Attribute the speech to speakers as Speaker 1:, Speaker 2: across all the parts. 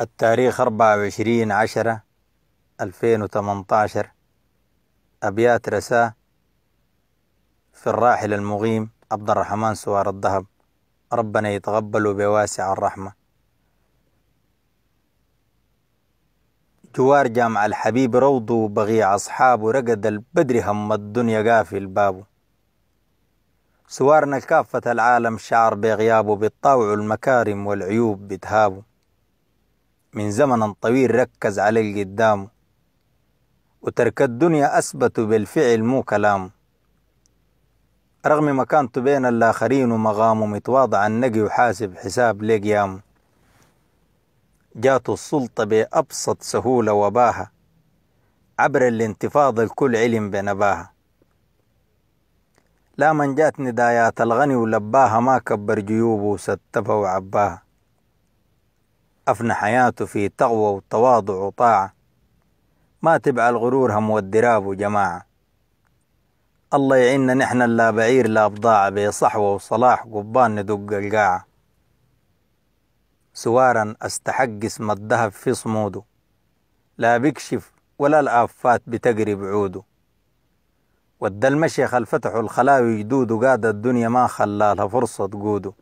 Speaker 1: التاريخ 24 عشرة ألفين أبيات رساه في الراحل المغيم عبد الرحمن سوار الذهب ربنا يتقبل بواسع الرحمة جوار جامع الحبيب روضو بغيع أصحابه رقد البدر هم الدنيا قافل بابه سوارنا كافة العالم شعر بغيابه بالطوع المكارم والعيوب بتهابه من زمن طويل ركز على القدام وترك الدنيا أثبته بالفعل مو كلامه رغم مكانته بين الآخرين ومغامه متواضع النقي وحاسب حساب لقيام جاته السلطة بأبسط سهولة وباهة عبر الانتفاض الكل علم بنباهة لا من جات ندايات الغني ولباها ما كبر جيوبه وستفها وعباها أفنى حياته في تقوى والتواضع وطاعة ما تبع الغرور هم والدراب وجماعة الله يعيننا نحن لا بعير لا بضاعة بصحوة وصلاح قبان ندق القاعة سوارا استحق اسم الذهب في صموده لا بيكشف ولا الآفات بتقري بعوده ودى المشيخ الفتح الخلاوي جدوده قاد الدنيا ما خلالها فرصة تقوده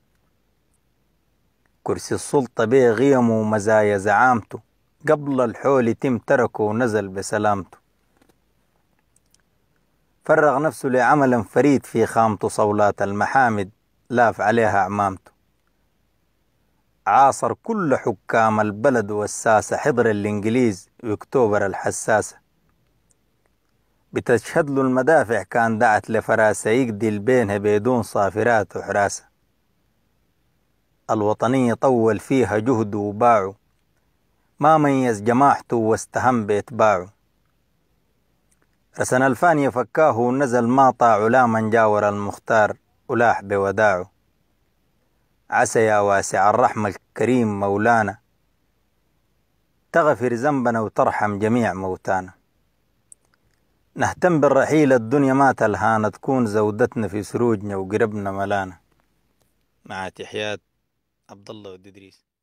Speaker 1: كرسي السلطة بيه غيمه ومزايا زعامته قبل الحول يتم تركه ونزل بسلامته فرغ نفسه لعمل فريد في خامته صولات المحامد لاف عليها عمامته عاصر كل حكام البلد والساسة حضر الإنجليز وأكتوبر الحساسة بتشهد له المدافع كان دعت لفراسة يقضي بينها بدون صافرات وحراسة الوطنية طول فيها جهده وباعه ما ميز جماحته واستهم بإتباعه رسن الفان فكاه ونزل ما طاعه لا من جاور المختار ولاح بوداعه عسى يا واسع الرحمة الكريم مولانا تغفر ذنبنا وترحم جميع موتانا نهتم بالرحيل الدنيا ما تلهانا تكون زودتنا في سروجنا وقربنا ملانا مع تحيات عبد الله ود